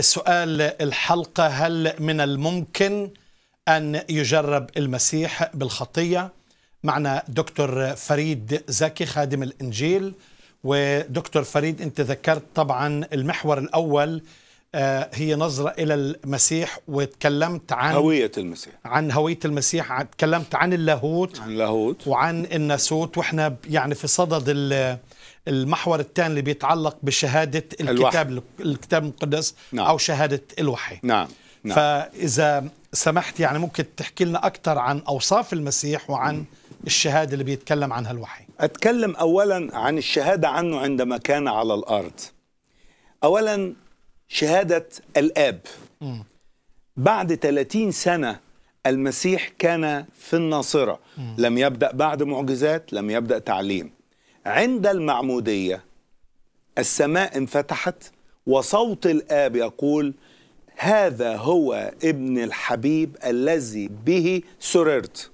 سؤال الحلقة هل من الممكن أن يجرب المسيح بالخطية؟ معنا دكتور فريد زكي خادم الإنجيل ودكتور فريد أنت ذكرت طبعا المحور الأول آه، هي نظرة إلى المسيح وتكلمت عن هوية المسيح عن هوية المسيح تكلمت عن اللاهوت عن اللاهوت وعن الناسوت وإحنا يعني في صدد المحور الثاني اللي بيتعلق بشهادة الكتاب الوحي. الكتاب المقدس نعم. أو شهادة الوحي نعم. نعم فإذا سمحت يعني ممكن تحكي لنا أكثر عن أوصاف المسيح وعن م. الشهادة اللي بيتكلم عنها الوحي أتكلم أولا عن الشهادة عنه عندما كان على الأرض أولا شهادة الآب بعد 30 سنة المسيح كان في الناصرة لم يبدأ بعد معجزات لم يبدأ تعليم عند المعمودية السماء انفتحت وصوت الآب يقول هذا هو ابن الحبيب الذي به سررت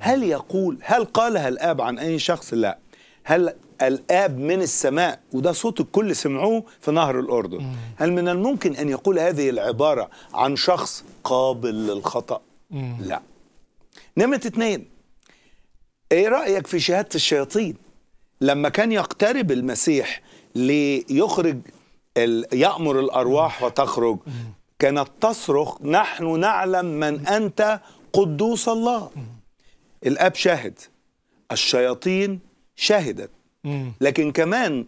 هل يقول هل قالها الآب عن أي شخص لا هل الآب من السماء وده صوت الكل سمعوه في نهر الأردن مم. هل من الممكن أن يقول هذه العبارة عن شخص قابل للخطأ مم. لا نمرة اثنين ايه رأيك في شهادة الشياطين لما كان يقترب المسيح ليخرج ال... يأمر الأرواح وتخرج كانت تصرخ نحن نعلم من أنت قدوس الله الآب شاهد الشياطين شهدت لكن كمان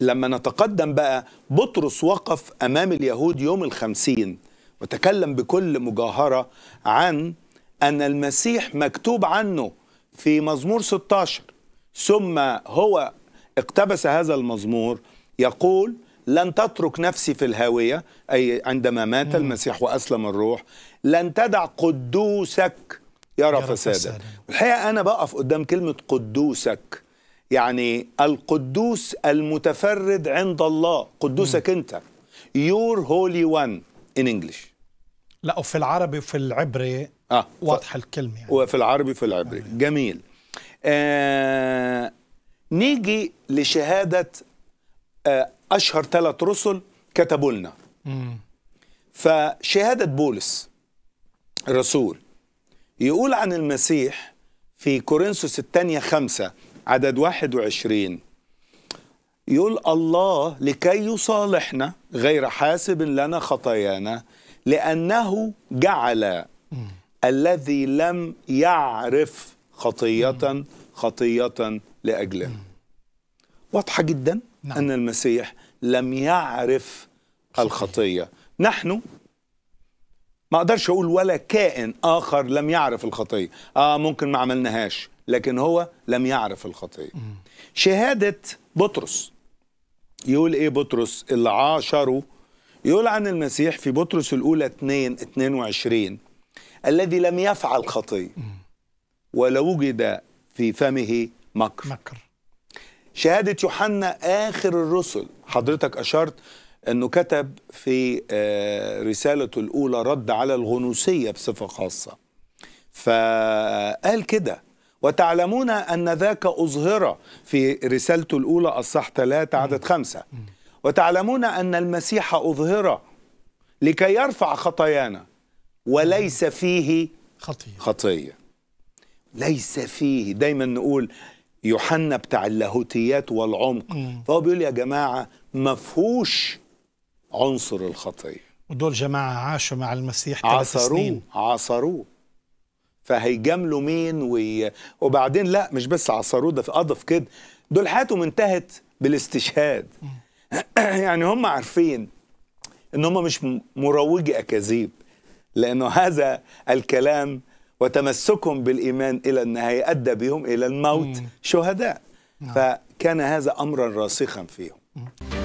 لما نتقدم بقى بطرس وقف أمام اليهود يوم الخمسين وتكلم بكل مجاهرة عن أن المسيح مكتوب عنه في مزمور 16 ثم هو اقتبس هذا المزمور يقول لن تترك نفسي في الهاوية أي عندما مات المسيح وأسلم الروح لن تدع قدوسك يرى, فسادا, الحقيقة أنا بقف قدام كلمة قدوسك يعني القدوس المتفرد عند الله قدوسك م. أنت يور هولي وان إن إنجلش لا وفي العربي وفي العبري آه. واضحة الكلمة يعني. وفي العربي وفي العبري آه. جميل آه نيجي لشهادة آه أشهر ثلاث رسل كتبوا لنا فشهادة بولس الرسول يقول عن المسيح في كورنثوس الثانية خمسة عدد 21 يقول الله لكي يصالحنا غير حاسب لنا خطايانا لأنه جعل الذي لم يعرف خطية خطية لأجلنا واضحة جدا نعم. أن المسيح لم يعرف الخطية نحن ما اقدرش اقول ولا كائن اخر لم يعرف الخطيه اه ممكن ما عملناهاش لكن هو لم يعرف الخطيه شهاده بطرس يقول ايه بطرس اللي عاشره يقول عن المسيح في بطرس الاولى 2 22 الذي لم يفعل خطيه ولا وجد في فمه مكر مكر شهاده يوحنا اخر الرسل حضرتك اشرت أنه كتب في آه، رسالته الأولى رد على الغنوصية بصفة خاصة فقال كده وتعلمون أن ذاك أظهر في رسالته الأولى الصح ثلاثه عدد خمسه وتعلمون أن المسيح أظهر لكي يرفع خطايانا وليس فيه خطية, خطية. ليس فيه دايما نقول يوحنا بتاع اللاهوتيات والعمق فهو بيقول يا جماعة مفهوش عنصر الخطيه ودول جماعه عاشوا مع المسيح ثلاث سنين عاصروه فهيجاملوا مين وي... وبعدين لا مش بس عصروه ده في اضف كده دول حياتهم انتهت بالاستشهاد يعني هم عارفين ان هم مش مروجي اكاذيب لانه هذا الكلام وتمسكهم بالايمان الى النهايه ادى بهم الى الموت شهداء نعم. فكان هذا امرا راسخا فيهم